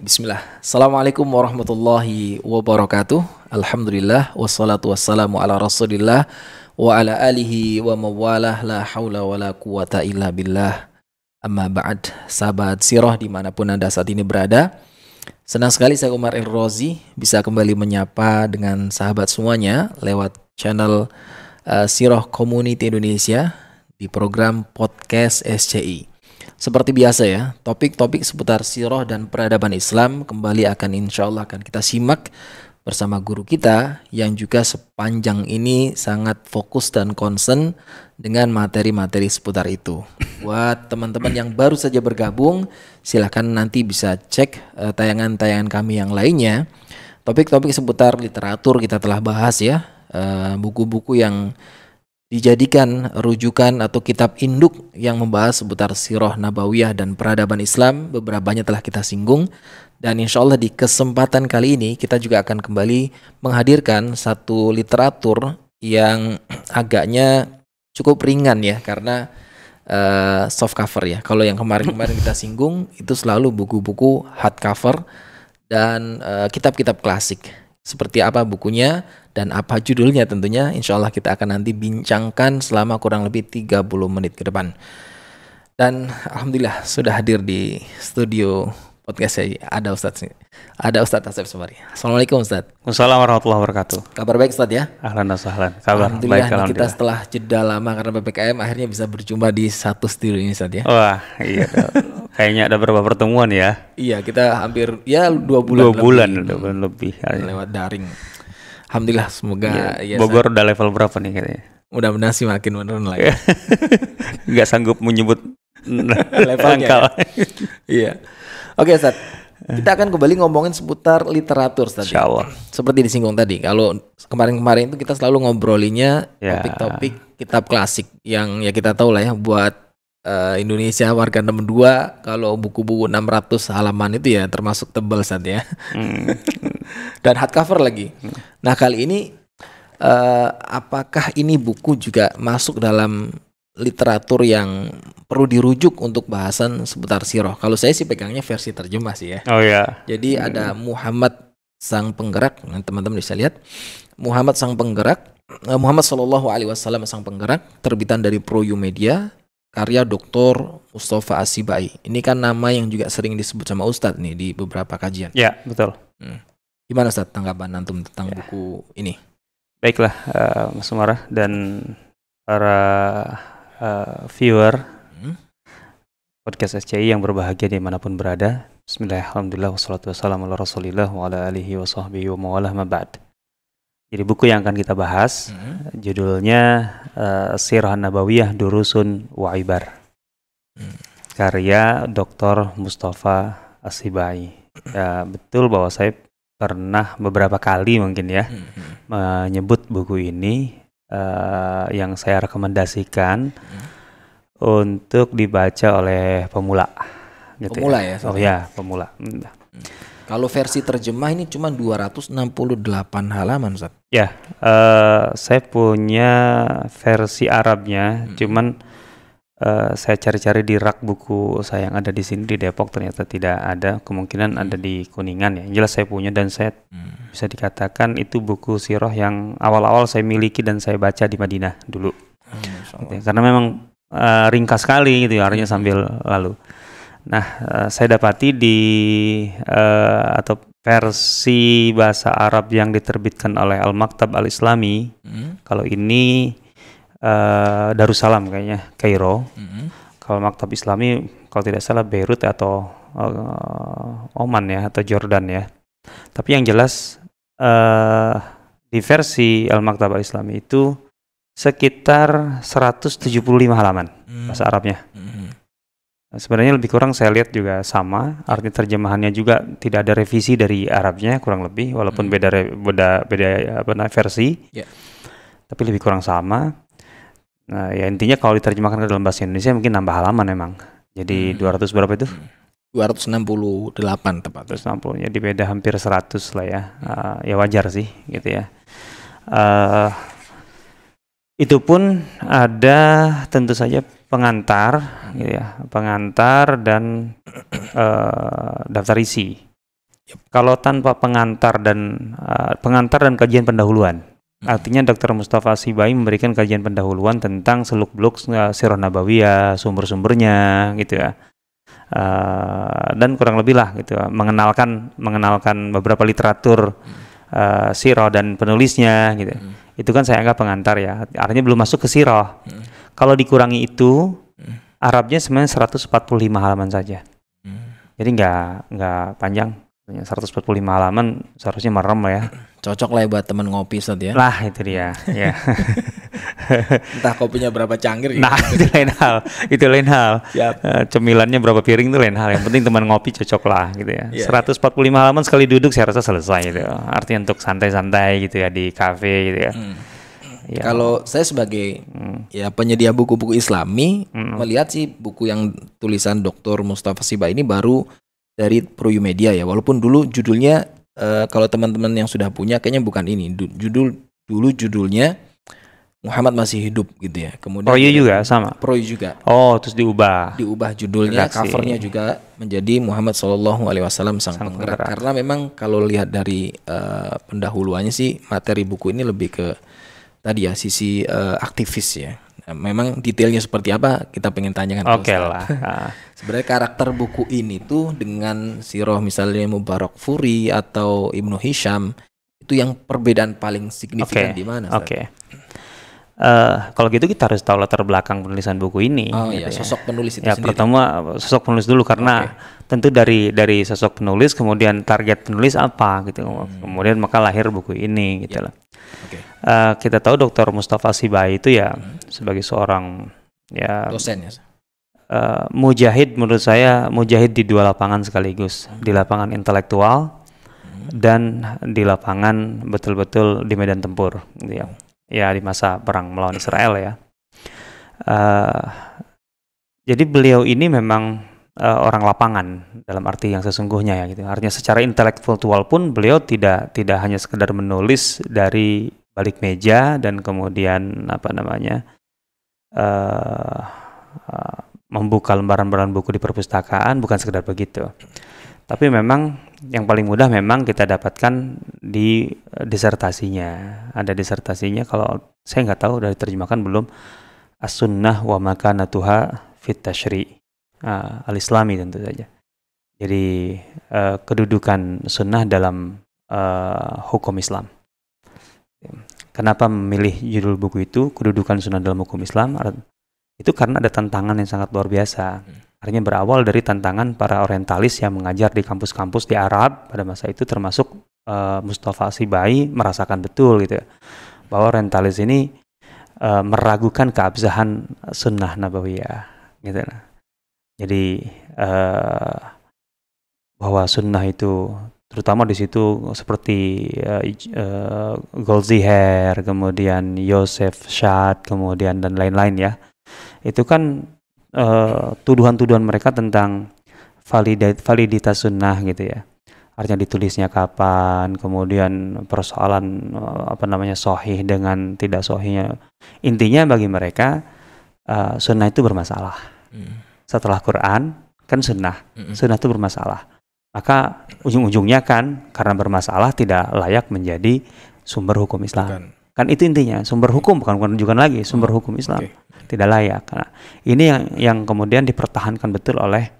Bismillah. Assalamualaikum warahmatullahi wabarakatuh. Alhamdulillah wassalatu wassalamu ala Rasulillah wa ala alihi wa mawalah la haula wala quwata illa billah. Amma ba'd. Sahabat sirah dimanapun Anda saat ini berada. Senang sekali saya Umar Rozi bisa kembali menyapa dengan sahabat semuanya lewat channel uh, Sirah Community Indonesia di program podcast SCI. Seperti biasa ya, topik-topik seputar siroh dan peradaban Islam kembali akan insya Allah akan kita simak bersama guru kita yang juga sepanjang ini sangat fokus dan concern dengan materi-materi seputar itu. Buat teman-teman yang baru saja bergabung, silahkan nanti bisa cek eh, tayangan-tayangan kami yang lainnya. Topik-topik seputar literatur kita telah bahas ya, eh, buku-buku yang dijadikan rujukan atau kitab induk yang membahas seputar sirah nabawiyah dan peradaban Islam. Beberapa nya telah kita singgung dan insya Allah di kesempatan kali ini kita juga akan kembali menghadirkan satu literatur yang agaknya cukup ringan ya karena uh, soft cover ya. Kalau yang kemarin-kemarin kita singgung itu selalu buku-buku hard cover dan eh, kitab-kitab uh, kitab -kitab klasik seperti apa bukunya dan apa judulnya tentunya insya Allah kita akan nanti bincangkan selama kurang lebih 30 menit ke depan. Dan Alhamdulillah sudah hadir di studio podcast saya ada Ustadz sini. Ada Ustadz Asep Sumari. Assalamualaikum Ustadz. Assalamualaikum warahmatullahi wabarakatuh. Kabar baik Ustadz ya? Ahlan wa sahlan. Kabar alhamdulillah, baik alhamdulillah. kita setelah jeda lama karena PPKM akhirnya bisa berjumpa di satu studio ini Ustadz ya. Wah iya. Kayaknya ada beberapa pertemuan ya? Iya kita hampir ya dua bulan. Dua lebih, bulan, dua bulan lebih. Ya. Lewat daring. Alhamdulillah semoga. Ya, ya Bogor udah level berapa nih katanya? mudah-mudahan sih makin menurun lagi. Gak sanggup menyebut Nah, levelnya. Ya? iya. Oke, Ustaz. Kita akan kembali ngomongin seputar literatur tadi. Insya Allah. Seperti disinggung tadi, kalau kemarin-kemarin itu kita selalu ngobrolinnya topik ya. topik-topik kitab klasik yang ya kita tahu lah ya buat uh, Indonesia warga 62 kalau buku-buku 600 halaman itu ya termasuk tebal saat ya. Mm. Dan hardcover lagi. Hmm. Nah, kali ini uh, apakah ini buku juga masuk dalam literatur yang perlu dirujuk untuk bahasan seputar siroh. Kalau saya sih pegangnya versi terjemah sih ya. Oh ya. Jadi hmm. ada Muhammad sang penggerak, nah, teman-teman bisa lihat Muhammad sang penggerak, eh, Muhammad Shallallahu Alaihi Wasallam sang penggerak, terbitan dari Pro Media, karya Dr. Mustafa Asibai. Ini kan nama yang juga sering disebut sama Ustadz nih di beberapa kajian. Ya betul. Hmm. Gimana Ustadz tanggapan antum tentang ya. buku ini? Baiklah, uh, Mas Sumara dan para uh, viewer hmm? podcast SCI yang berbahagia dimanapun berada. Bismillahirrahmanirrahim. wa wa Jadi buku yang akan kita bahas hmm? judulnya uh, Sirah Nabawiyah Durusun wa Ibar. Hmm. Karya Dr. Mustafa Asibai. Ya, betul bahwa saya pernah beberapa kali mungkin ya hmm. hmm. menyebut buku ini uh, yang saya rekomendasikan hmm. untuk dibaca oleh pemula. Gitu pemula ya? ya oh ya, pemula. Hmm. hmm. Kalau versi terjemah ini cuma 268 halaman, Ustaz. Ya, uh, saya punya versi Arabnya, hmm. cuman uh, saya cari-cari di rak buku saya yang ada di sini di Depok ternyata tidak ada kemungkinan hmm. ada di Kuningan ya jelas saya punya dan saya hmm. bisa dikatakan itu buku Sirah yang awal-awal saya miliki dan saya baca di Madinah dulu hmm, gitu ya, karena memang uh, ringkas sekali gitu ya artinya hmm. sambil lalu nah uh, saya dapati di uh, atau versi bahasa Arab yang diterbitkan oleh Al Maktab Al Islami hmm. kalau ini Eh, Darussalam kayaknya Kairo. Mm-hmm. Kalau maktab Islami kalau tidak salah Beirut ya, atau uh, Oman ya atau Jordan ya. Tapi yang jelas uh, di versi Al Maktab Al Islami itu sekitar 175 halaman mm. bahasa Arabnya. Mm-hmm. Sebenarnya lebih kurang saya lihat juga sama, Arti terjemahannya juga tidak ada revisi dari Arabnya kurang lebih, walaupun mm. beda beda beda apa versi, yeah. tapi lebih kurang sama. Nah, ya intinya kalau diterjemahkan ke dalam bahasa Indonesia mungkin nambah halaman memang. Jadi hmm. 200 berapa itu? 268 tepat. 260. Jadi beda hampir 100 lah ya. Uh, ya wajar sih gitu ya. Uh, itu pun ada tentu saja pengantar gitu ya, pengantar dan uh, daftar isi. Yep. Kalau tanpa pengantar dan uh, pengantar dan kajian pendahuluan Artinya Dr. Mustafa Sibai memberikan kajian pendahuluan tentang seluk-beluk eh, sirah nabawiyah, sumber-sumbernya gitu ya. Uh, dan kurang lebih lah gitu ya. mengenalkan mengenalkan beberapa literatur uh, mm. eh, siro dan penulisnya gitu. Hmm. Itu kan saya anggap pengantar ya. Artinya belum masuk ke siro Hmm. Kalau dikurangi itu hmm. Arabnya sebenarnya 145 halaman saja. Hmm. Jadi nggak nggak panjang. 145 halaman seharusnya merem ya Cocok lah ya buat temen ngopi saat ya. Lah itu dia. ya. Entah kopinya berapa cangkir. Gitu. Nah itu lain hal. Itu lain hal. Siap. Eh, cemilannya berapa piring itu lain hal. Yang penting teman ngopi cocok lah gitu ya. Yeah, 145 yeah. halaman sekali duduk saya rasa selesai gitu. Artinya untuk santai-santai gitu ya di kafe gitu ya. Hmm. Ya. Kalau saya sebagai hmm. ya penyedia buku-buku Islami hmm. melihat sih buku yang tulisan Dr. Mustafa Siba ini baru dari Pro Media ya. Walaupun dulu judulnya uh, kalau teman-teman yang sudah punya kayaknya bukan ini. Du judul dulu judulnya Muhammad masih hidup gitu ya. Kemudian proyek oh, iya juga sama. proyek juga. Oh, terus diubah. Diubah judulnya, covernya juga menjadi Muhammad Shallallahu Alaihi Wasallam sang, sang penggerak. penggerak. Karena memang kalau lihat dari uh, pendahuluannya sih materi buku ini lebih ke tadi ya sisi uh, aktivis ya. Nah, memang detailnya seperti apa kita pengen tanyakan. Oke okay lah. Sebenarnya karakter buku ini tuh dengan Siroh misalnya Mubarak Furi atau Ibnu Hisham itu yang perbedaan paling signifikan okay. di mana? Oke. Okay uh, kalau gitu kita harus tahu latar belakang penulisan buku ini. Oh gitu iya, ya. sosok penulis itu ya, sendiri. Pertama sosok penulis dulu karena okay. tentu dari dari sosok penulis kemudian target penulis apa gitu. Hmm. Kemudian maka lahir buku ini gitu yeah. lah. Okay. Uh, eh, kita tahu Dr. Mustafa Sibai itu ya hmm. sebagai seorang ya dosen ya. Uh, mujahid menurut saya mujahid di dua lapangan sekaligus, hmm. di lapangan intelektual hmm. dan di lapangan betul-betul di medan tempur gitu ya. Hmm ya di masa perang melawan Israel ya. Uh, jadi beliau ini memang uh, orang lapangan dalam arti yang sesungguhnya ya gitu. Artinya secara intelektual pun beliau tidak tidak hanya sekedar menulis dari balik meja dan kemudian apa namanya uh, uh, membuka lembaran-lembaran buku di perpustakaan bukan sekedar begitu. Tapi memang yang paling mudah memang kita dapatkan di eh, disertasinya. Ada disertasinya kalau saya nggak tahu dari terjemahkan belum as-sunnah wa makanatuha fit tashri. Uh, al-islami tentu saja. Jadi uh, kedudukan sunnah dalam uh, hukum Islam. Kenapa memilih judul buku itu kedudukan sunnah dalam hukum Islam? Itu karena ada tantangan yang sangat luar biasa. Hmm Artinya berawal dari tantangan para orientalis yang mengajar di kampus-kampus di Arab pada masa itu termasuk uh, Mustafa Sibai merasakan betul gitu ya. Bahwa orientalis ini uh, meragukan keabsahan sunnah nabawiyah gitu nah. Jadi uh, bahwa sunnah itu terutama di situ seperti uh, uh, Golziher, kemudian Yosef Shad, kemudian dan lain-lain ya. Itu kan Eh, tuduhan-tuduhan mereka tentang validitas sunnah gitu ya artinya ditulisnya kapan, kemudian persoalan eh, apa namanya sohih dengan tidak sohihnya. Intinya bagi mereka uh, sunnah itu bermasalah. Hmm. Setelah Quran kan sunnah, hmm. sunnah itu bermasalah. Maka ujung-ujungnya kan karena bermasalah tidak layak menjadi sumber hukum Islam. Bukan. Kan itu intinya, sumber hukum bukan bukan rujukan lagi, sumber hmm. hukum Islam. Okay tidak layak. Nah, ini yang yang kemudian dipertahankan betul oleh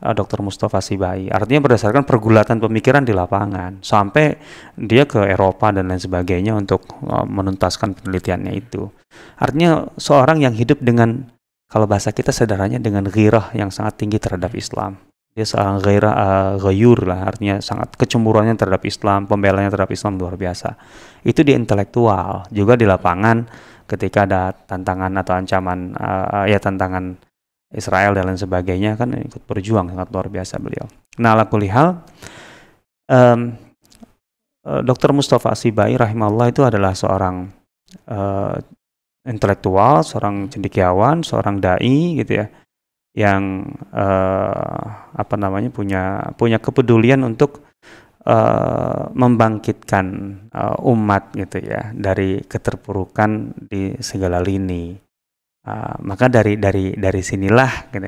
uh, eh, Dr. Mustafa Sibai. Artinya berdasarkan pergulatan pemikiran di lapangan sampai dia ke Eropa dan lain sebagainya untuk uh, menuntaskan penelitiannya itu. Artinya seorang yang hidup dengan kalau bahasa kita sederhananya dengan ghirah yang sangat tinggi terhadap Islam dia seorang ghirah uh, eh, gayur lah artinya sangat kecemburuannya terhadap Islam pembelanya terhadap Islam luar biasa itu di intelektual juga di lapangan ketika ada tantangan atau ancaman uh, ya tantangan Israel dan lain sebagainya kan ikut berjuang sangat luar biasa beliau. Nah, ala kulihal um, eh, Dr. Mustafa Asibai rahimahullah itu adalah seorang uh, intelektual, seorang cendekiawan, seorang dai gitu ya yang uh, apa namanya punya punya kepedulian untuk uh, membangkitkan uh, umat gitu ya dari keterpurukan di segala lini. Uh, maka dari dari dari sinilah gitu,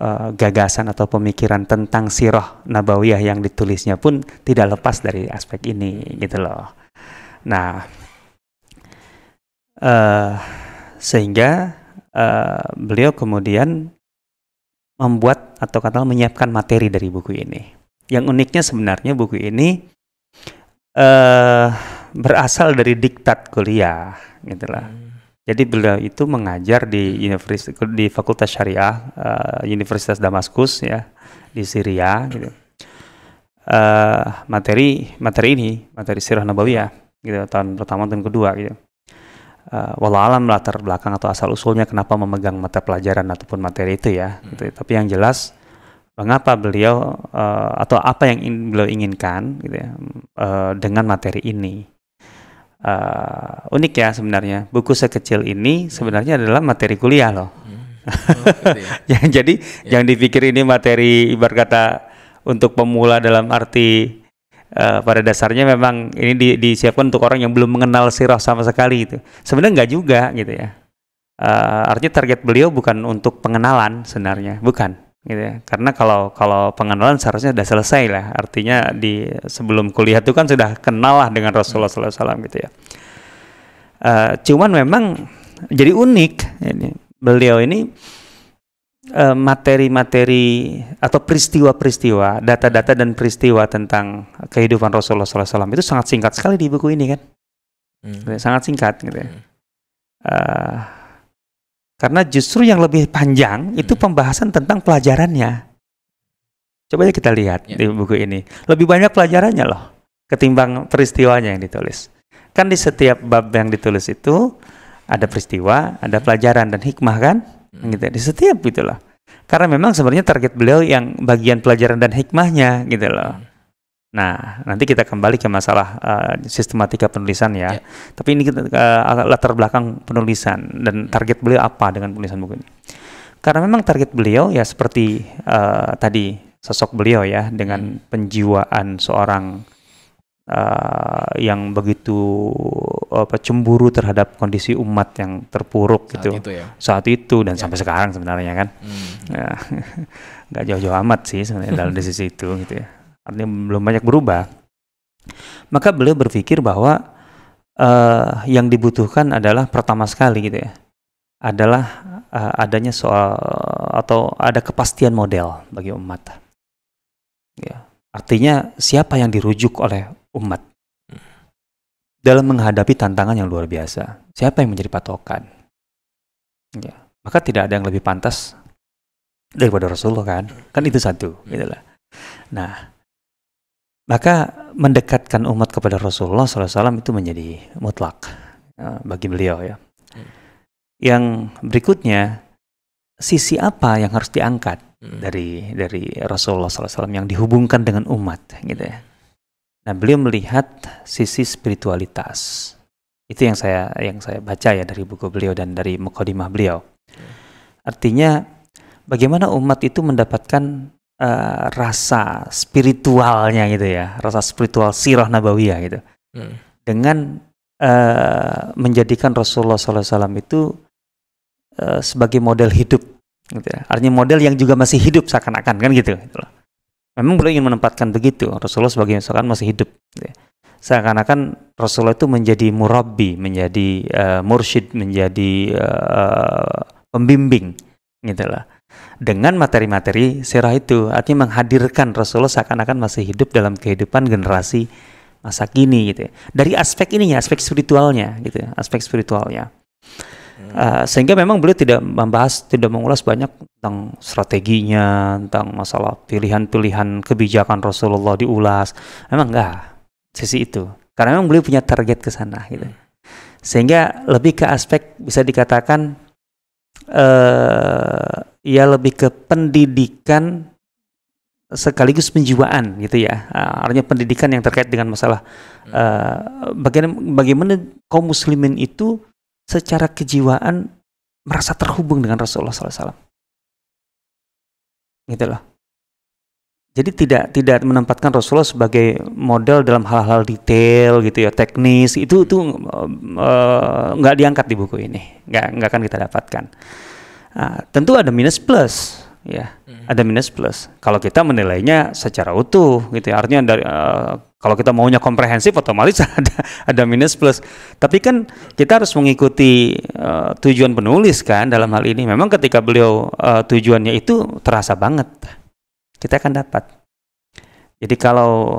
uh, gagasan atau pemikiran tentang sirah nabawiyah yang ditulisnya pun tidak lepas dari aspek ini gitu loh. Nah, uh, sehingga uh, beliau kemudian membuat atau katakanlah menyiapkan materi dari buku ini. Yang uniknya sebenarnya buku ini uh, berasal dari diktat kuliah, gitulah. Hmm. Jadi beliau itu mengajar di universitas di Fakultas Syariah uh, Universitas Damaskus ya di Syria gitu. Uh, materi materi ini materi sirah nabawiyah gitu tahun pertama tahun kedua gitu. Uh, walau alam latar belakang atau asal usulnya kenapa memegang mata pelajaran ataupun materi itu ya. Gitu. Hmm. Tapi yang jelas mengapa beliau uh, atau apa yang in, beliau inginkan gitu ya uh, dengan materi ini uh, unik ya sebenarnya buku sekecil ini sebenarnya adalah materi kuliah loh hmm. oh, gitu ya. ya. jadi ya. jangan dipikir ini materi ibar kata untuk pemula dalam arti uh, pada dasarnya memang ini di, disiapkan untuk orang yang belum mengenal sirah sama sekali itu sebenarnya nggak juga gitu ya uh, artinya target beliau bukan untuk pengenalan sebenarnya bukan gitu ya. Karena kalau kalau pengenalan seharusnya sudah selesai lah. Artinya di sebelum kuliah itu kan sudah kenal lah dengan Rasulullah hmm. Sallallahu Alaihi Wasallam gitu ya. Uh, cuman memang jadi unik ini beliau ini materi eh, materi-materi atau peristiwa-peristiwa, data-data dan peristiwa tentang kehidupan Rasulullah Sallallahu Alaihi Wasallam itu sangat singkat sekali di buku ini kan, hmm. sangat singkat gitu ya. Hmm. Uh, karena justru yang lebih panjang hmm. itu pembahasan tentang pelajarannya. Coba aja kita lihat yeah. di buku ini. Lebih banyak pelajarannya loh ketimbang peristiwanya yang ditulis. Kan di setiap bab yang ditulis itu ada peristiwa, ada pelajaran dan hikmah kan? Hmm. Gitu. Di setiap itulah. Karena memang sebenarnya target beliau yang bagian pelajaran dan hikmahnya gitu loh. Hmm. Nah, nanti kita kembali ke masalah uh, sistematika penulisan ya. Yeah. Tapi ini kita, uh, latar belakang penulisan dan target beliau apa dengan penulisan buku ini? Karena memang target beliau ya seperti uh, tadi sosok beliau ya dengan hmm. penjiwaan seorang uh, yang begitu apa cemburu terhadap kondisi umat yang terpuruk saat gitu itu ya? saat itu dan ya. sampai sekarang sebenarnya kan hmm. Ya. nggak hmm. jauh-jauh amat sih sebenarnya dalam sisi itu gitu ya artinya belum banyak berubah, maka beliau berpikir bahwa uh, yang dibutuhkan adalah pertama sekali gitu ya, adalah uh, adanya soal atau ada kepastian model bagi umat. Ya, artinya siapa yang dirujuk oleh umat dalam menghadapi tantangan yang luar biasa? Siapa yang menjadi patokan? Ya, maka tidak ada yang lebih pantas daripada Rasulullah kan? Kan itu satu, gitu Nah, maka mendekatkan umat kepada Rasulullah SAW itu menjadi mutlak ya, bagi beliau ya. Hmm. Yang berikutnya sisi apa yang harus diangkat hmm. dari dari Rasulullah SAW yang dihubungkan dengan umat gitu ya. Nah beliau melihat sisi spiritualitas itu yang saya yang saya baca ya dari buku beliau dan dari mukadimah beliau. Hmm. Artinya bagaimana umat itu mendapatkan uh, rasa spiritualnya gitu ya, rasa spiritual sirah nabawiyah gitu. Hmm. Dengan uh, menjadikan Rasulullah SAW itu uh, sebagai model hidup, gitu ya. artinya model yang juga masih hidup seakan-akan kan gitu. Memang beliau ingin menempatkan begitu, Rasulullah sebagai misalkan masih hidup. Gitu ya. Seakan-akan Rasulullah itu menjadi murabi, menjadi uh, mursyid, menjadi uh, pembimbing, gitu lah dengan materi-materi sirah itu artinya menghadirkan Rasulullah seakan-akan masih hidup dalam kehidupan generasi masa kini gitu ya. dari aspek ininya aspek spiritualnya gitu ya, aspek spiritualnya uh, sehingga memang beliau tidak membahas tidak mengulas banyak tentang strateginya tentang masalah pilihan-pilihan kebijakan Rasulullah diulas memang enggak sisi itu karena memang beliau punya target ke sana gitu hmm. sehingga lebih ke aspek bisa dikatakan uh, ya lebih ke pendidikan sekaligus penjiwaan gitu ya ah, artinya pendidikan yang terkait dengan masalah uh, hmm. eh, bagaimana bagaimana kaum muslimin itu secara kejiwaan merasa terhubung dengan Rasulullah SAW gitu loh jadi tidak tidak menempatkan Rasulullah sebagai model dalam hal-hal detail gitu ya teknis itu itu eh, eh, nggak uh, diangkat di buku ini nggak nggak akan kita dapatkan nah, tentu ada minus plus ya hmm. ada minus plus kalau kita menilainya secara utuh gitu ya. artinya dari uh, eh, kalau kita maunya komprehensif otomatis ada ada minus plus tapi kan kita harus mengikuti uh, tujuan penulis kan dalam hal ini memang ketika beliau uh, tujuannya itu terasa banget kita akan dapat. Jadi kalau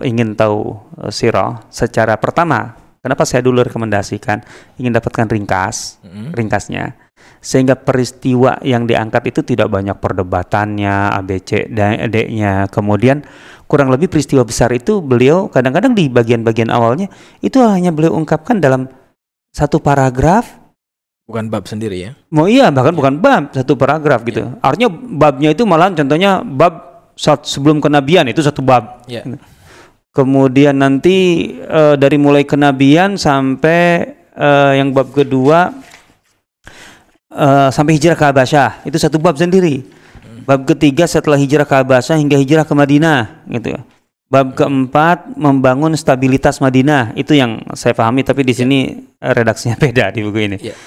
ingin tahu eh, siro secara pertama, kenapa saya dulu rekomendasikan ingin dapatkan ringkas, ringkasnya, sehingga peristiwa yang diangkat itu tidak banyak perdebatannya, ABC dan D-nya. Kemudian kurang lebih peristiwa besar itu beliau kadang-kadang di bagian-bagian awalnya itu hanya beliau ungkapkan dalam satu paragraf Bukan bab sendiri ya? Mau oh, iya, bahkan ya. bukan bab, satu paragraf gitu. Ya. Artinya babnya itu malah contohnya bab saat sebelum kenabian itu satu bab. Ya. Kemudian nanti e, dari mulai kenabian sampai e, yang bab kedua e, sampai hijrah ke Habasyah itu satu bab sendiri. Hmm. Bab ketiga setelah hijrah ke Habasyah hingga hijrah ke Madinah gitu ya. Bab hmm. keempat membangun stabilitas Madinah itu yang saya pahami tapi di iya. sini redaksinya beda di buku ini. Yeah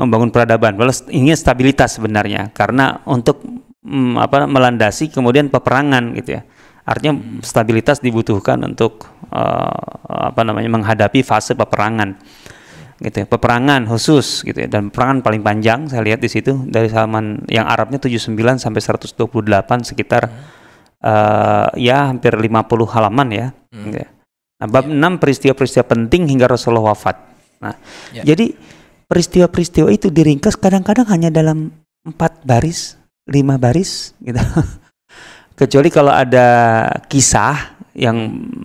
membangun peradaban. Walau ingin stabilitas sebenarnya karena untuk mm, apa melandasi kemudian peperangan gitu ya. Artinya stabilitas dibutuhkan untuk uh, apa namanya menghadapi fase peperangan. Gitu ya, peperangan khusus gitu ya dan peperangan paling panjang saya lihat di situ dari Salman yang Arabnya 79 sampai 128 sekitar hmm. uh, ya hampir 50 halaman ya. Hmm. Gitu ya. Nah, bab yeah. peristiwa-peristiwa penting hingga Rasulullah wafat. Nah, yeah. jadi peristiwa-peristiwa itu diringkas kadang-kadang hanya dalam empat baris, lima baris gitu. Kecuali kalau ada kisah yang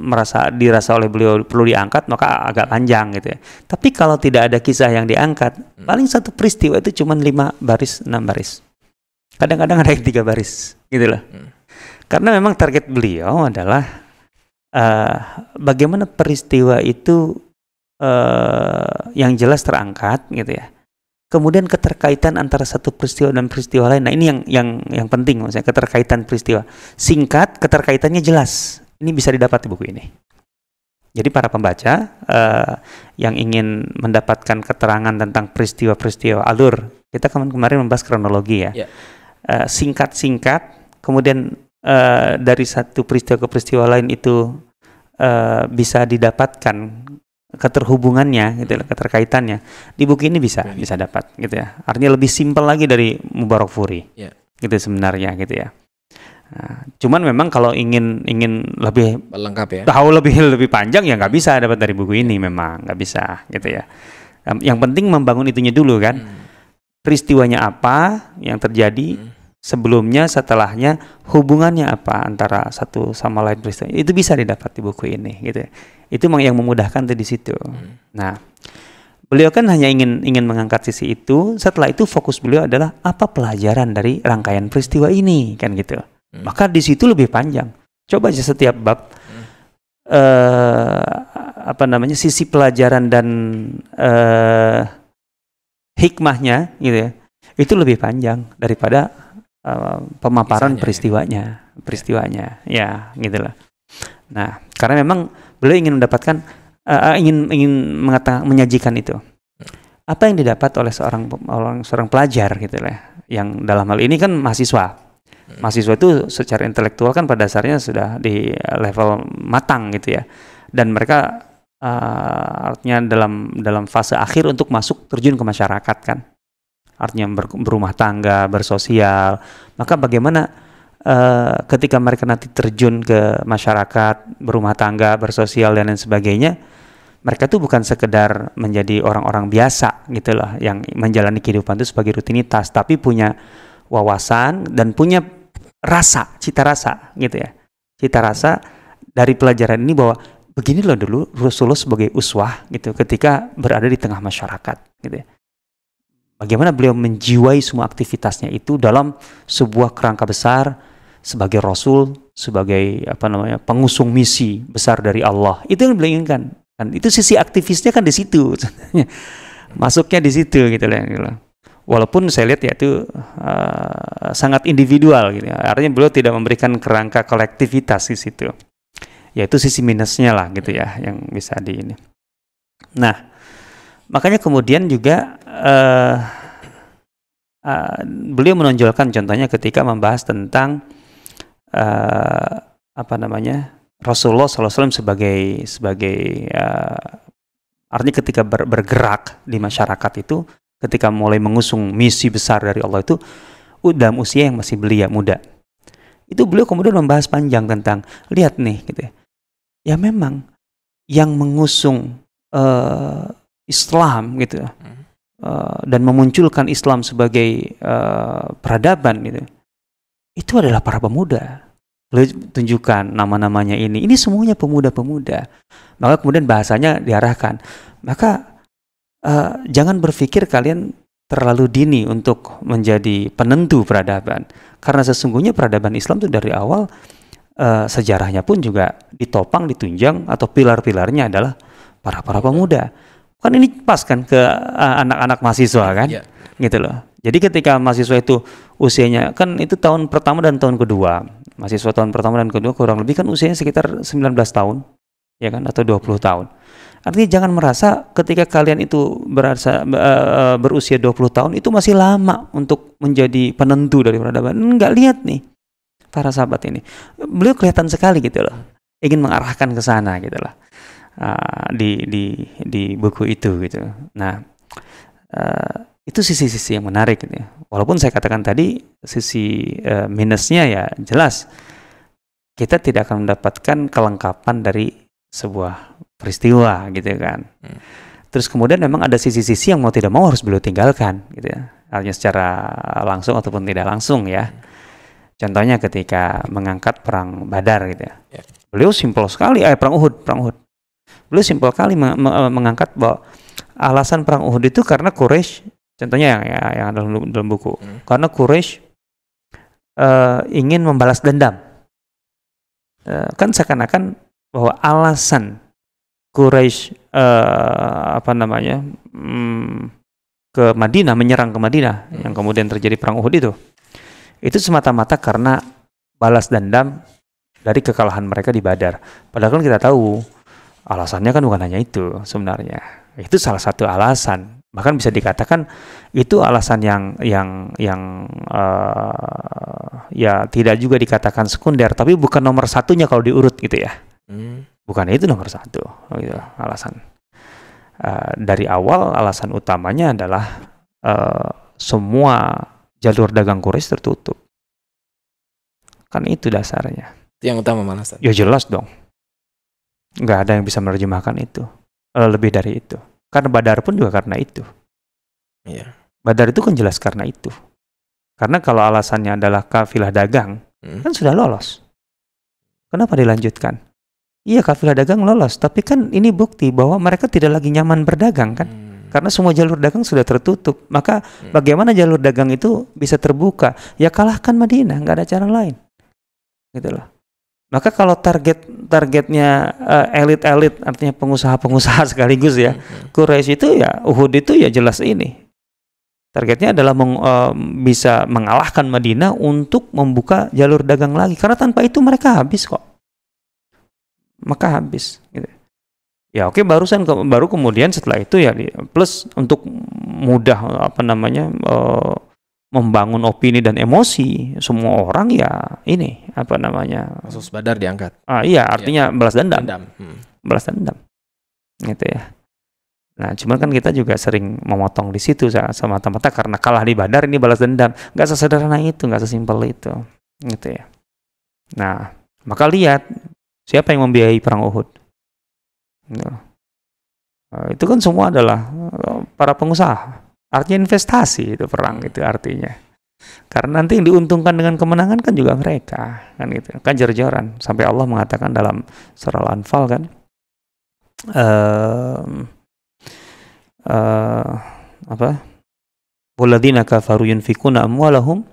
merasa dirasa oleh beliau perlu diangkat maka agak panjang gitu ya. Tapi kalau tidak ada kisah yang diangkat, hmm. paling satu peristiwa itu cuma lima baris, enam baris. Kadang-kadang ada yang tiga baris gitu loh. Hmm. Karena memang target beliau adalah uh, bagaimana peristiwa itu eh, yang jelas terangkat gitu ya. Kemudian keterkaitan antara satu peristiwa dan peristiwa lain. Nah, ini yang yang yang penting maksudnya keterkaitan peristiwa. Singkat, keterkaitannya jelas. Ini bisa didapat di buku ini. Jadi para pembaca eh, yang ingin mendapatkan keterangan tentang peristiwa-peristiwa alur, kita kemarin kemarin membahas kronologi ya. ya. Eh, singkat-singkat, yeah. eh, kemudian Uh, dari satu peristiwa ke peristiwa lain itu eh, bisa didapatkan keterhubungannya gitu ya keterkaitannya di buku ini bisa iya. bisa dapat gitu ya artinya lebih simpel lagi dari Mubarak Furi yeah. gitu sebenarnya gitu ya nah, cuman memang kalau ingin ingin lebih lengkap ya tahu lebih lebih panjang ya nggak bisa dapat dari buku ini iya. memang nggak bisa gitu ya yang penting membangun itunya dulu kan hmm. peristiwanya apa yang terjadi hmm sebelumnya, setelahnya, hubungannya apa antara satu sama lain peristiwa. Itu bisa didapat di buku ini gitu. Ya. Itu yang memudahkan tuh di situ. Hmm. Nah, beliau kan hanya ingin ingin mengangkat sisi itu. Setelah itu fokus beliau adalah apa pelajaran dari rangkaian peristiwa ini kan gitu. Hmm. Maka di situ lebih panjang. Coba aja setiap bab hmm. uh, apa namanya sisi pelajaran dan uh, hikmahnya gitu ya. Itu lebih panjang daripada uh, pemaparan Kisahnya, ya. peristiwanya, ya. peristiwanya, ya gitulah. Nah, karena memang beliau ingin mendapatkan, uh, ingin ingin mengatakan menyajikan itu. Apa yang didapat oleh seorang orang seorang pelajar gitu lah, yang dalam hal ini kan mahasiswa. Hmm. Mahasiswa itu secara intelektual kan pada dasarnya sudah di level matang gitu ya, dan mereka uh, artinya dalam dalam fase akhir untuk masuk terjun ke masyarakat kan artinya ber, berumah tangga, bersosial. Maka bagaimana uh, ketika mereka nanti terjun ke masyarakat, berumah tangga, bersosial dan lain sebagainya, mereka tuh bukan sekedar menjadi orang-orang biasa gitu loh yang menjalani kehidupan itu sebagai rutinitas, tapi punya wawasan dan punya rasa, cita rasa gitu ya. Cita rasa dari pelajaran ini bahwa begini loh dulu Rasulullah sebagai uswah gitu ketika berada di tengah masyarakat gitu ya bagaimana beliau menjiwai semua aktivitasnya itu dalam sebuah kerangka besar sebagai rasul, sebagai apa namanya pengusung misi besar dari Allah. Itu yang beliau inginkan. Dan itu sisi aktivisnya kan di situ. Masuknya di situ gitu lah walaupun saya lihat ya itu uh, sangat individual gitu ya. artinya beliau tidak memberikan kerangka kolektivitas di situ yaitu sisi minusnya lah gitu ya yang bisa di ini nah Makanya kemudian juga uh, uh, beliau menonjolkan contohnya ketika membahas tentang uh, apa namanya Rasulullah SAW sebagai sebagai uh, artinya ketika ber, bergerak di masyarakat itu ketika mulai mengusung misi besar dari Allah itu udah usia yang masih belia muda itu beliau kemudian membahas panjang tentang lihat nih gitu ya, ya memang yang mengusung uh, Islam gitu uh, dan memunculkan Islam sebagai uh, peradaban gitu itu adalah para pemuda lu tunjukkan nama-namanya ini ini semuanya pemuda-pemuda maka kemudian bahasanya diarahkan maka uh, jangan berpikir kalian terlalu dini untuk menjadi penentu peradaban karena sesungguhnya peradaban Islam itu dari awal uh, sejarahnya pun juga ditopang ditunjang atau pilar-pilarnya adalah para para iya. pemuda kan ini pas kan ke anak eh, anak-anak mahasiswa kan yeah. gitu loh jadi ketika mahasiswa itu usianya kan itu tahun pertama dan tahun kedua mahasiswa tahun pertama dan kedua kurang lebih kan usianya sekitar 19 tahun ya kan atau 20 tahun artinya jangan merasa ketika kalian itu berasa uh, berusia 20 tahun itu masih lama untuk menjadi penentu dari peradaban nggak lihat nih para sahabat ini beliau kelihatan sekali gitu loh ingin mengarahkan ke sana gitu loh uh, di di di buku itu gitu. Nah, uh, itu sisi-sisi yang menarik gitu ya. Walaupun saya katakan tadi sisi uh, minusnya ya jelas kita tidak akan mendapatkan kelengkapan dari sebuah peristiwa gitu kan. Hmm. Terus kemudian memang ada sisi-sisi yang mau tidak mau harus beliau tinggalkan gitu ya. Artinya secara langsung ataupun tidak langsung ya. Hmm. Contohnya ketika mengangkat perang Badar gitu ya. Yeah. Beliau simpel sekali eh perang Uhud, perang Uhud. Beliau simpel kali meng eh, mengangkat bahwa alasan perang Uhud itu karena Quraisy, contohnya yang ya, yang ada dalam, dalam buku, hmm. karena Quraisy uh, eh, ingin membalas dendam. Uh, kan seakan-akan bahwa alasan Quraisy uh, apa namanya um, ke Madinah menyerang ke Madinah hmm. yang kemudian terjadi perang Uhud itu itu semata-mata karena balas dendam dari kekalahan mereka di Badar. Padahal kan kita tahu Alasannya kan bukan hanya itu sebenarnya. Itu salah satu alasan. Bahkan bisa dikatakan itu alasan yang yang yang uh, ya tidak juga dikatakan sekunder, tapi bukan nomor satunya kalau diurut gitu ya. Hmm. Bukan itu nomor satu oh gitu alasan. Uh, dari awal alasan utamanya adalah uh, semua jalur dagang Quraisy tertutup. Kan itu dasarnya. yang utama malah. Ya jelas dong nggak ada yang bisa menerjemahkan itu eh, lebih dari itu karena badar pun juga karena itu iya. badar itu kan jelas karena itu karena kalau alasannya adalah kafilah dagang hmm. kan sudah lolos kenapa dilanjutkan iya kafilah dagang lolos tapi kan ini bukti bahwa mereka tidak lagi nyaman berdagang kan hmm karena semua jalur dagang sudah tertutup. Maka hmm. bagaimana jalur dagang itu bisa terbuka? Ya kalahkan Madinah, nggak ada cara lain. Gitu maka kalau target targetnya eh, elit-elit artinya pengusaha-pengusaha sekaligus ya, hmm. Quraisy itu ya Uhud itu ya jelas ini. Targetnya adalah meng, uh, bisa mengalahkan Madinah untuk membuka jalur dagang lagi karena tanpa itu mereka habis kok. Maka habis gitu. Ya oke okay, barusan ke, baru kemudian setelah itu ya plus untuk mudah apa namanya uh, membangun opini dan emosi semua orang ya ini apa namanya kasus badar diangkat ah iya artinya ya. balas dendam, dendam. Hmm. balas dendam gitu ya nah cuman kan kita juga sering memotong di situ sama teman-teman karena kalah di badar ini balas dendam nggak sesederhana itu nggak sesimpel itu gitu ya nah maka lihat siapa yang membiayai perang uhud gitu. nah, itu kan semua adalah eh, para pengusaha Artinya investasi itu perang itu artinya. Karena nanti yang diuntungkan dengan kemenangan kan juga mereka kan gitu kan jor-joran sampai Allah mengatakan dalam surah Al-Anfal kan um, uh, apa kafaru yunfikuna amwalahum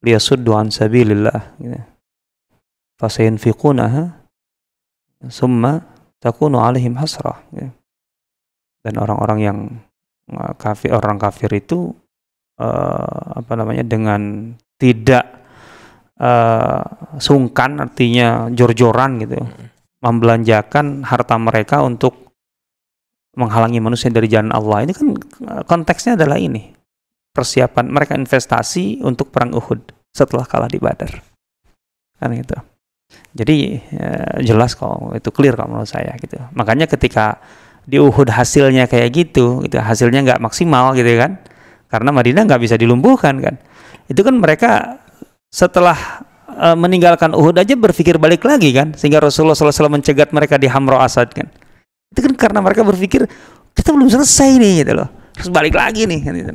liyasuddu an sabilillah gitu. fasayunfikunaha summa takunu alaihim hasrah gitu. dan orang-orang yang kafir orang kafir itu uh, apa namanya dengan tidak uh, sungkan artinya jor-joran gitu hmm. membelanjakan harta mereka untuk menghalangi manusia dari jalan Allah ini kan eh, konteksnya adalah ini persiapan mereka investasi untuk perang Uhud setelah kalah di Badar kan itu jadi eh, jelas kok itu clear kalau menurut saya gitu makanya ketika di Uhud hasilnya kayak gitu, gitu hasilnya nggak maksimal gitu kan? Karena Madinah nggak bisa dilumpuhkan kan? Itu kan mereka setelah e, meninggalkan Uhud aja berpikir balik lagi kan, sehingga Rasulullah SAW mencegat mereka di Hamro Asad kan? Itu kan karena mereka berpikir kita belum selesai nih gitu loh, harus balik lagi nih kan gitu.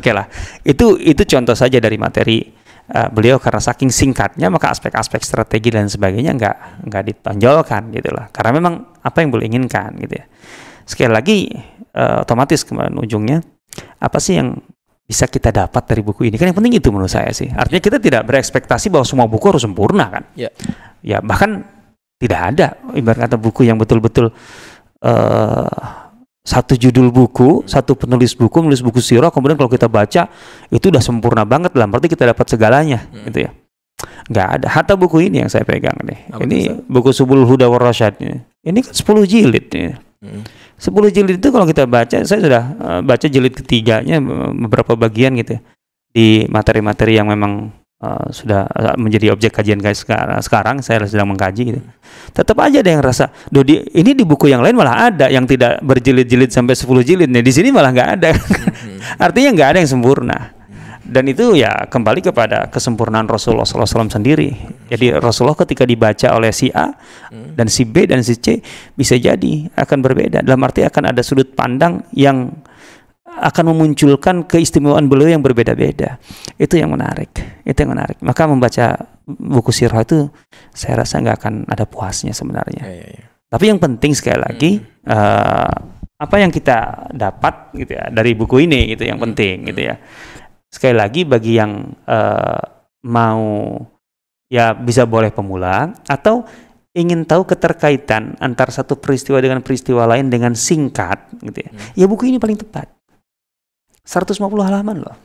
Oke lah, itu itu contoh saja dari materi uh, beliau karena saking singkatnya maka aspek-aspek strategi dan sebagainya nggak nggak ditonjolkan gitulah karena memang apa yang beliau inginkan gitu ya sekali lagi uh, otomatis kemarin ujungnya apa sih yang bisa kita dapat dari buku ini kan yang penting itu menurut saya sih artinya kita tidak berekspektasi bahwa semua buku harus sempurna kan ya, ya bahkan tidak ada ibarat kata buku yang betul-betul uh, satu judul buku, satu penulis buku, menulis buku siro, kemudian kalau kita baca itu udah sempurna banget lah, berarti kita dapat segalanya, hmm. gitu ya. Nggak ada. Hatta buku ini yang saya pegang nih. Apa ini bisa? buku Subul Huda war ini. Ini kan sepuluh jilid nih. Hmm. jilid itu kalau kita baca, saya sudah eh, baca jilid ketiganya beberapa bagian gitu ya. Di materi-materi yang memang Eh, sudah eh, menjadi objek kajian guys sekarang saya sedang mengkaji gitu. Tetap aja ada yang rasa, dodi ini di buku yang lain malah ada yang tidak berjilid-jilid sampai 10 jilid. nih di sini malah nggak ada. Hmm. Artinya nggak ada yang sempurna. Dan itu ya kembali kepada kesempurnaan Rasulullah SAW sendiri. Jadi Rasulullah ketika dibaca oleh si A hmm. dan si B dan si C bisa jadi akan berbeda. Dalam arti akan ada sudut pandang yang akan memunculkan keistimewaan beliau yang berbeda-beda. Itu yang menarik. Itu yang menarik. Maka membaca buku sirah itu saya rasa nggak akan ada puasnya sebenarnya. Ya, ya, ya. Tapi yang penting sekali lagi hmm. uh, apa yang kita dapat gitu ya dari buku ini itu yang hmm. penting gitu ya. Hmm. Sekali lagi bagi yang uh, mau ya bisa boleh pemula atau ingin tahu keterkaitan antar satu peristiwa dengan peristiwa lain dengan singkat gitu ya. Hmm. Ya buku ini paling tepat. 150 halaman loh.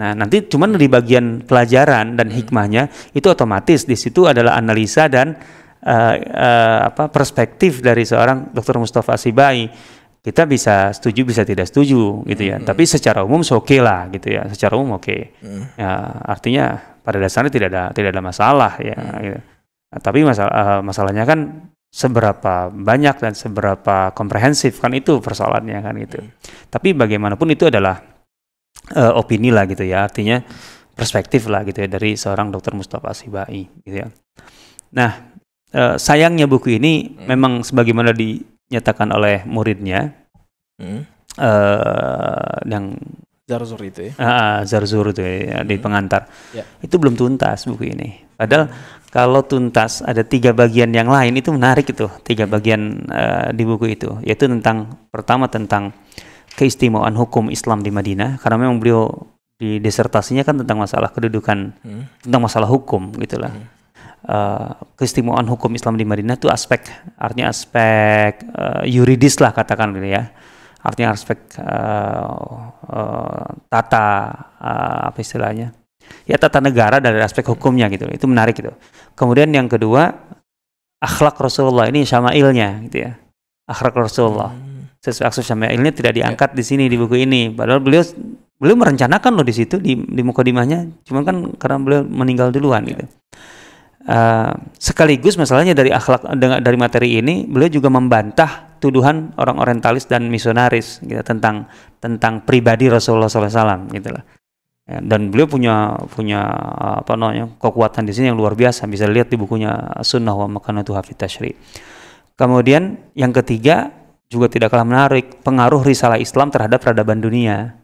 Nah, nanti cuman di bagian pelajaran dan hmm. hikmahnya itu otomatis di situ adalah analisa dan uh, uh, apa perspektif dari seorang Dr. Mustafa Sibai. Kita bisa setuju bisa tidak setuju gitu ya. Mm -hmm. Tapi secara umum oke okay lah gitu ya. Secara umum oke. Okay. Hmm. Ya, artinya pada dasarnya tidak ada tidak ada masalah ya mm. gitu. Nah, tapi masalah eh, masalahnya kan seberapa banyak dan seberapa komprehensif kan itu persoalannya kan itu. Iya. Tapi bagaimanapun itu adalah uh, opini lah gitu ya, artinya perspektif lah gitu ya dari seorang dokter Mustafa Sibai gitu ya. Nah, uh, sayangnya buku ini hmm. memang sebagaimana dinyatakan oleh muridnya hmm. uh, yang Zarzur itu ya. Uh, Zarzur itu ya, hmm. di pengantar. Yeah. Itu belum tuntas buku ini Padahal kalau tuntas ada tiga bagian yang lain itu menarik itu tiga hmm. bagian uh, di buku itu yaitu tentang pertama tentang keistimewaan hukum Islam di Madinah karena memang beliau di disertasinya kan tentang masalah kedudukan hmm. tentang masalah hukum gitulah hmm. uh, keistimewaan hukum Islam di Madinah itu aspek artinya aspek uh, yuridis lah katakan gitu ya artinya aspek uh, uh, tata uh, apa istilahnya ya tata negara dari aspek hukumnya gitu itu menarik gitu kemudian yang kedua akhlak Rasulullah ini sama ilnya gitu ya akhlak Rasulullah hmm. sesuai sama ilnya tidak ya. diangkat di sini di buku ini padahal beliau beliau merencanakan loh di situ di di mukadimahnya cuman kan karena beliau meninggal duluan gitu uh, sekaligus masalahnya dari akhlak dengan dari materi ini beliau juga membantah tuduhan orang orientalis dan misionaris gitu, tentang tentang pribadi Rasulullah SAW gitu lah. Ya, dan beliau punya punya apa namanya kekuatan di sini yang luar biasa bisa lihat di bukunya Sunnah wa Makanatu Hafidz tasri. Kemudian yang ketiga juga tidak kalah menarik pengaruh risalah Islam terhadap peradaban dunia.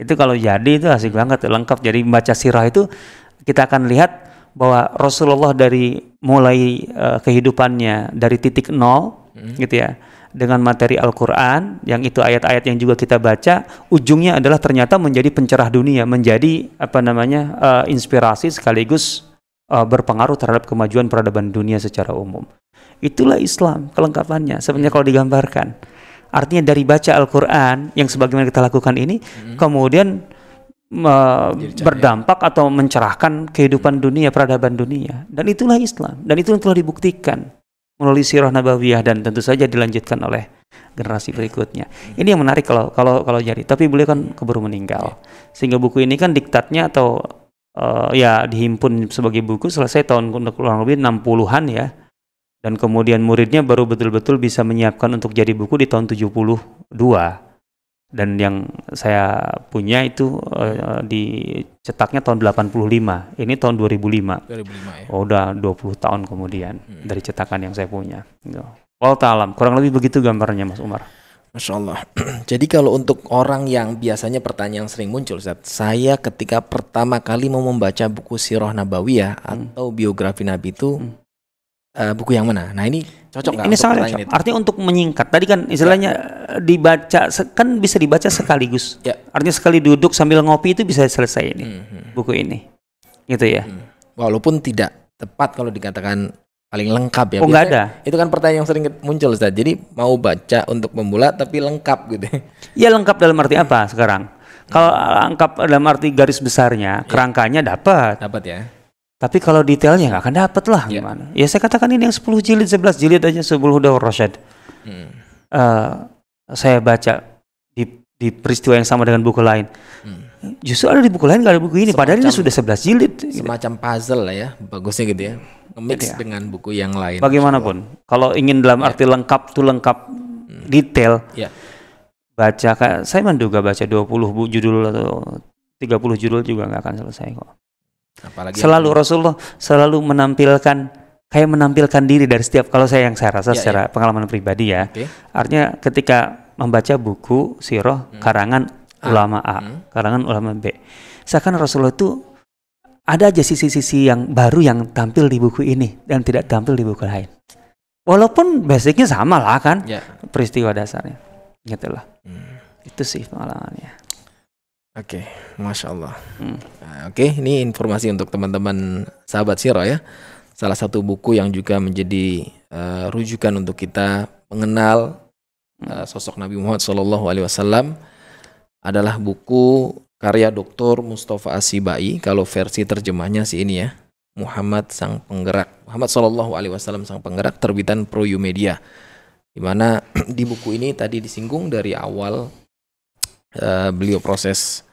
Itu kalau jadi itu asik banget lengkap. Jadi membaca sirah itu kita akan lihat bahwa Rasulullah dari mulai uh, kehidupannya dari titik nol -hmm. gitu ya dengan materi Al-Quran, yang itu ayat-ayat yang juga kita baca, ujungnya adalah ternyata menjadi pencerah dunia, menjadi apa namanya uh, inspirasi sekaligus uh, berpengaruh terhadap kemajuan peradaban dunia secara umum. Itulah Islam kelengkapannya. Sebenarnya kalau digambarkan, artinya dari baca Al-Quran yang sebagaimana kita lakukan ini, hmm. kemudian berdampak atau mencerahkan kehidupan dunia, peradaban dunia. Dan itulah Islam. Dan itu yang telah dibuktikan melalui sirah nabawiyah dan tentu saja dilanjutkan oleh generasi berikutnya. Ini yang menarik kalau kalau kalau jadi. Tapi beliau kan keburu meninggal. Ya. Sehingga buku ini kan diktatnya atau uh, ya dihimpun sebagai buku selesai tahun kurang lebih 60-an ya. Dan kemudian muridnya baru betul-betul bisa menyiapkan untuk jadi buku di tahun 72 dan yang saya punya itu uh, cetaknya tahun 85. Ini tahun 2005. 2005 ya. Oh, udah 20 tahun kemudian hmm. dari cetakan yang saya punya. Gitu. Wal ta'alam, kurang lebih begitu gambarnya Mas Umar. Masya Allah. Jadi kalau untuk orang yang biasanya pertanyaan sering muncul, Zat, saya ketika pertama kali mau membaca buku Sirah Nabawiyah hmm. atau biografi Nabi itu, hmm. uh, buku yang mana? Nah ini Cocok ini, ini sangat cocok. Itu? Artinya untuk menyingkat. Tadi kan istilahnya ya. Eh, dibaca kan bisa dibaca sekaligus. Ya. Artinya sekali duduk sambil ngopi itu bisa selesai ini hmm. hmm. buku ini. Gitu ya. Hmm. Walaupun tidak tepat kalau dikatakan paling lengkap ya. Oh enggak ada. Itu kan pertanyaan yang sering muncul Ustaz. Jadi mau baca untuk pemula tapi lengkap gitu. Ya lengkap dalam arti apa sekarang? Kalau eh, lengkap dalam arti garis besarnya, ya. kerangkanya dapat. Dapat ya. Tapi kalau detailnya nggak akan dapat lah yeah. gimana. Ya saya katakan ini yang 10 jilid, 11 jilid aja sebelum udah Rasyad. Hmm. Uh, saya baca di, di peristiwa yang sama dengan buku lain. Hmm. Justru ada di buku lain nggak ada buku ini. Semacam, Padahal ini sudah 11 jilid. Semacam gitu. puzzle lah ya, bagusnya gitu ya. Mix ya. dengan buku yang lain. Bagaimanapun, so, kalau ingin dalam yeah. arti lengkap tuh lengkap, hmm. detail. Yeah. Baca, saya menduga baca 20 judul atau 30 judul juga nggak akan selesai kok. Apalagi selalu yang... Rasulullah selalu menampilkan kayak menampilkan diri dari setiap kalau saya yang saya rasa ya, ya. secara ya. pengalaman pribadi ya. Okay. Artinya ketika membaca buku sirah hmm. karangan A. Ah. ulama A, hmm. karangan ulama B. Seakan Rasulullah itu ada aja sisi-sisi yang baru yang tampil di buku ini dan tidak tampil di buku lain. Walaupun basicnya sama lah kan ya. peristiwa dasarnya, gitu lah. Hmm. Itu sih pengalamannya. Oke, okay, masya Allah. Hmm. Nah, oke, okay, ini informasi untuk teman-teman sahabat Siro ya. Salah satu buku yang juga menjadi uh, rujukan untuk kita mengenal uh, sosok Nabi Muhammad Shallallahu Alaihi Wasallam adalah buku karya Dr. Mustafa Asibai. Kalau versi terjemahnya sih ini ya, Muhammad Sang Penggerak. Muhammad Shallallahu Alaihi Wasallam Sang Penggerak terbitan Pro Media. Dimana di buku ini tadi disinggung dari awal uh, beliau proses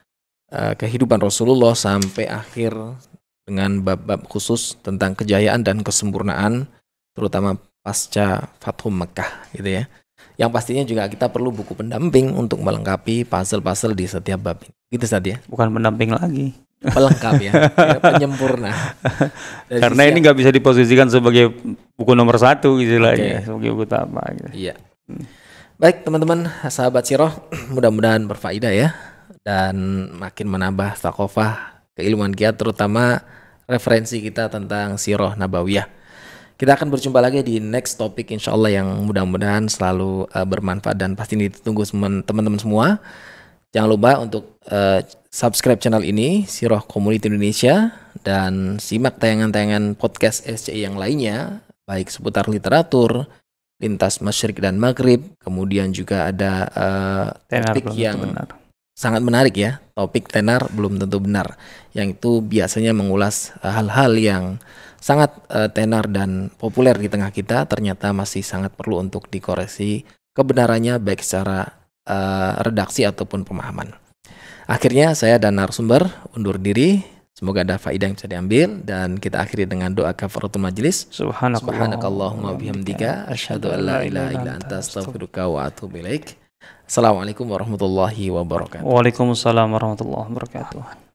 uh, kehidupan Rasulullah sampai akhir dengan bab-bab khusus tentang kejayaan dan kesempurnaan terutama pasca Fathum Mekah gitu ya. Yang pastinya juga kita perlu buku pendamping untuk melengkapi puzzle-puzzle di setiap bab. Gitu saat ya. Bukan pendamping lagi. Pelengkap ya, penyempurna. Dari Karena ini nggak bisa diposisikan sebagai buku nomor satu gitu okay. Ya. sebagai buku utama. Gitu. Iya. Hmm. Baik teman-teman sahabat siroh, mudah-mudahan berfaedah ya dan makin menambah fakofah keilmuan kita terutama referensi kita tentang siroh nabawiyah. Kita akan berjumpa lagi di next topic insya Allah yang mudah-mudahan selalu uh, bermanfaat dan pasti ditunggu teman-teman semua. Jangan lupa untuk uh, subscribe channel ini Siroh Community Indonesia dan simak tayangan-tayangan podcast SCI yang lainnya baik seputar literatur, lintas Masyrik dan Maghrib. Kemudian juga ada uh, tenar topik yang benar. sangat menarik ya. Topik tenar belum tentu benar. Yang itu biasanya mengulas eh, hal-hal uh, yang sangat uh, tenar dan populer di tengah kita ternyata masih sangat perlu untuk dikoreksi kebenarannya baik secara uh, redaksi ataupun pemahaman. Akhirnya saya dan narasumber undur diri. Semoga ada faidah yang bisa diambil dan kita akhiri dengan doa kafaratul majelis. Subhanakallahumma bihamdika asyhadu an la ilaha illa anta astaghfiruka wa atubu ilaik. Assalamualaikum warahmatullahi wabarakatuh. Waalaikumsalam warahmatullahi wabarakatuh.